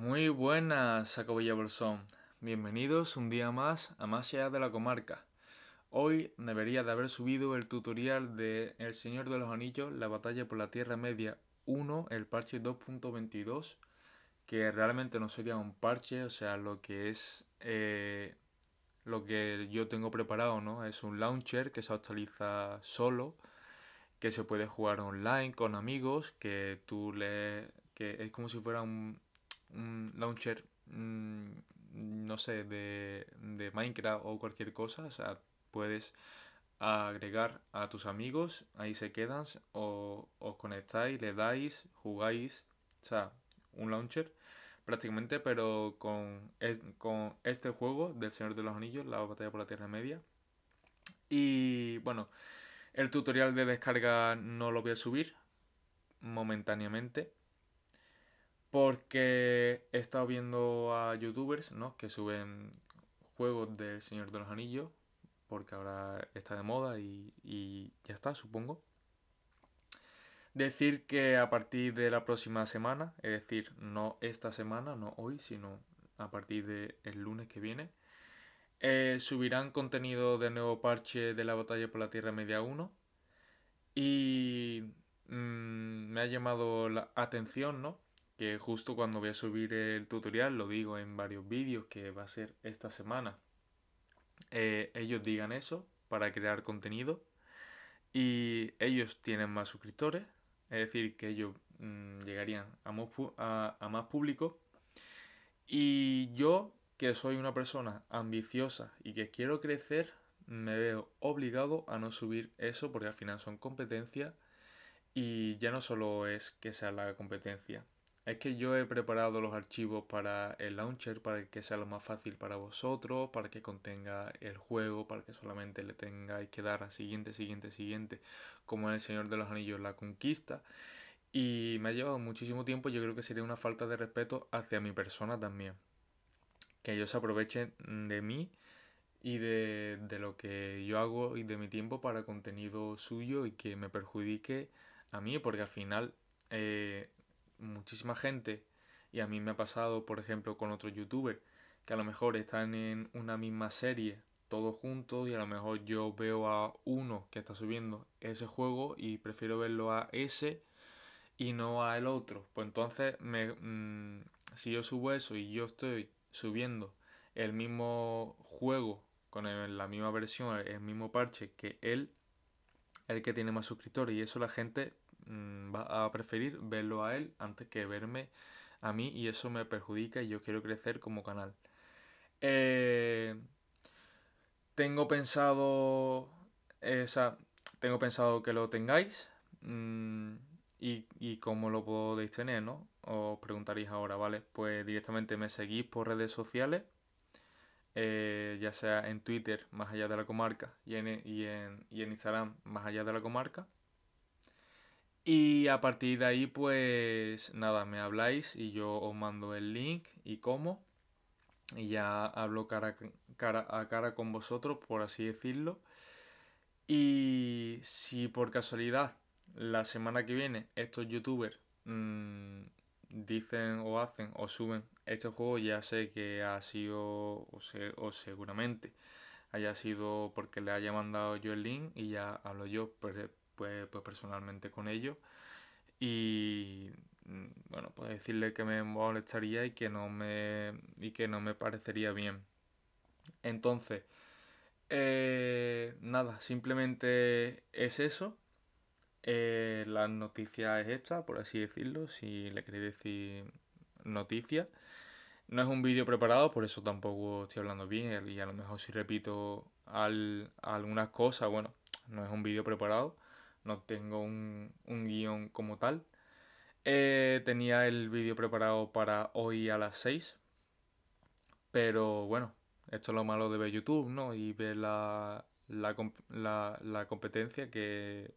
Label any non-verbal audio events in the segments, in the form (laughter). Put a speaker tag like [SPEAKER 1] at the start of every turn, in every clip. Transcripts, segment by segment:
[SPEAKER 1] Muy buenas, Saco bolsón. Bienvenidos un día más a Más allá de la comarca. Hoy debería de haber subido el tutorial de El Señor de los Anillos, la batalla por la Tierra Media 1, el parche 2.22, que realmente no sería un parche, o sea, lo que es eh, lo que yo tengo preparado, ¿no? Es un launcher que se actualiza solo, que se puede jugar online con amigos, que tú le... que es como si fuera un, un launcher, mm, no sé, de, Minecraft o cualquier cosa, o sea, puedes agregar a tus amigos, ahí se quedan, o os conectáis, le dais, jugáis, o sea, un launcher prácticamente, pero con, con este juego del Señor de los Anillos, la batalla por la Tierra Media. Y bueno, el tutorial de descarga no lo voy a subir momentáneamente, porque he estado viendo a youtubers, ¿no? Que suben juegos del Señor de los Anillos, porque ahora está de moda y, ya está, supongo. Decir que a partir de la próxima semana, es decir, no esta semana, no hoy, sino a partir del el lunes que viene, eh, subirán contenido de nuevo parche de la batalla por la Tierra Media 1. Y mm, me ha llamado la atención, ¿no? que justo cuando voy a subir el tutorial, lo digo en varios vídeos que va a ser esta semana, eh, ellos digan eso para crear contenido y ellos tienen más suscriptores, es decir, que ellos mm, llegarían a, a más público y yo, que soy una persona ambiciosa y que quiero crecer, me veo obligado a no subir eso porque al final son competencia y ya no solo es que sea la competencia, es que yo he preparado los archivos para el launcher para que sea lo más fácil para vosotros, para que contenga el juego, para que solamente le tengáis que dar a siguiente, siguiente, siguiente, como en El Señor de los Anillos, la conquista. Y me ha llevado muchísimo tiempo, yo creo que sería una falta de respeto hacia mi persona también. Que ellos se aprovechen de mí y de, lo que yo hago y de mi tiempo para contenido suyo y que me perjudique a mí, porque al final eh, muchísima gente, y a mí me ha pasado, por ejemplo, con otro youtuber, que a lo mejor están en una misma serie todos juntos y a lo mejor yo veo a uno que está subiendo ese juego y prefiero verlo a ese y no a el otro. Pues entonces, me, mm, si yo subo eso y yo estoy subiendo el mismo juego con la misma versión, el mismo parche que él, el que tiene más suscriptores y eso la gente Mm, va a preferir verlo a él antes que verme a mí y eso me perjudica y yo quiero crecer como canal. Eh, tengo pensado, eh, tengo pensado que lo tengáis mm, y, y, cómo lo podéis tener, ¿no? Os preguntaréis ahora, ¿vale? Pues directamente me seguís por redes sociales, eh, ya sea en Twitter, más allá de la comarca, y en, y en Instagram, más allá de la comarca. Y a partir de ahí, pues nada, me habláis y yo os mando el link y cómo. Y ya hablo cara, a cara con vosotros, por así decirlo. Y si por casualidad la semana que viene estos youtubers mm, dicen o hacen o suben este juego, ya sé que ha sido o, o seguramente haya sido porque le haya mandado yo el link y ya hablo yo pues, pues, personalmente con ellos. Y mm, bueno, pues decirle que me molestaría y que no me, y que no me parecería bien. Entonces, eh, nada, simplemente es eso. Eh, la noticia es esta, por así decirlo, si le queréis decir noticia. No es un vídeo preparado, por eso tampoco estoy hablando bien y a lo mejor si repito al, algunas cosas, bueno, no es un vídeo preparado no tengo un, un guión como tal. Eh, tenía el vídeo preparado para hoy a las 6. Pero bueno, esto es lo malo de ver YouTube, ¿no? Y ver la, la, la, la competencia que,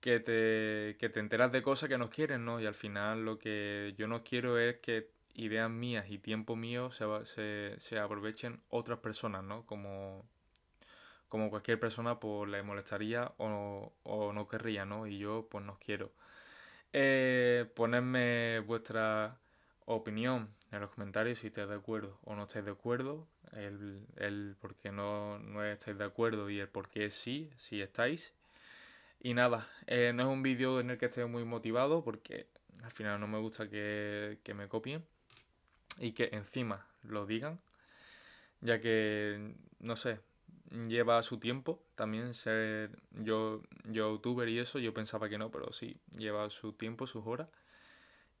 [SPEAKER 1] que, te, que te enteras de cosas que no quieren, ¿no? Y al final lo que yo no quiero es que ideas mías y tiempo mío se, se aprovechen otras personas, ¿no? Como como cualquier persona, pues le molestaría o no, o no querría, ¿no? Y yo, pues no quiero. Eh, ponedme vuestra opinión en los comentarios si estáis de acuerdo o no estáis de acuerdo, el, el por qué no, estáis de acuerdo y el por qué sí, si estáis. Y nada, eh, no es un vídeo en el que esté muy motivado porque al final no me gusta que, que me copien y que encima lo digan, ya que, no sé, lleva su tiempo también ser yo, yo youtuber y eso, yo pensaba que no, pero sí, lleva su tiempo, sus horas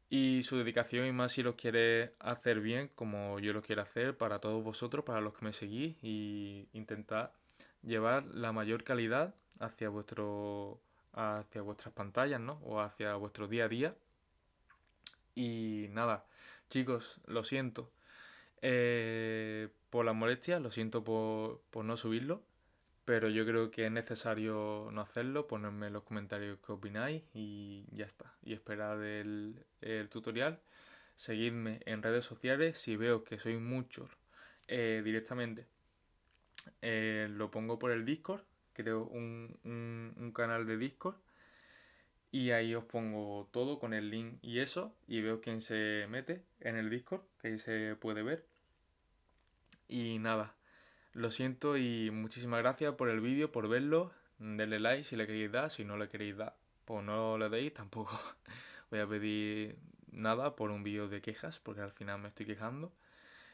[SPEAKER 1] y su dedicación y más si lo quiere hacer bien como yo lo quiero hacer para todos vosotros, para los que me seguís y intentar llevar la mayor calidad hacia vuestro hacia vuestras pantallas, ¿no? O hacia vuestro día a día. Y nada, chicos, lo siento, eh, por la molestia, lo siento por, no subirlo, pero yo creo que es necesario no hacerlo, ponerme en los comentarios que opináis y ya está. Y esperad el, tutorial, seguidme en redes sociales, si veo que sois muchos eh, directamente, eh, lo pongo por el Discord, creo un canal de Discord y ahí os pongo todo con el link y eso y veo quién se mete en el Discord, que ahí se puede ver. Y nada, lo siento y muchísimas gracias por el vídeo, por verlo. Denle like si le queréis dar, si no le queréis dar, pues no le deis, tampoco (laughs) voy a pedir nada por un vídeo de quejas, porque al final me estoy quejando.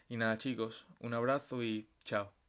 [SPEAKER 1] Y nada chicos, un abrazo y chao.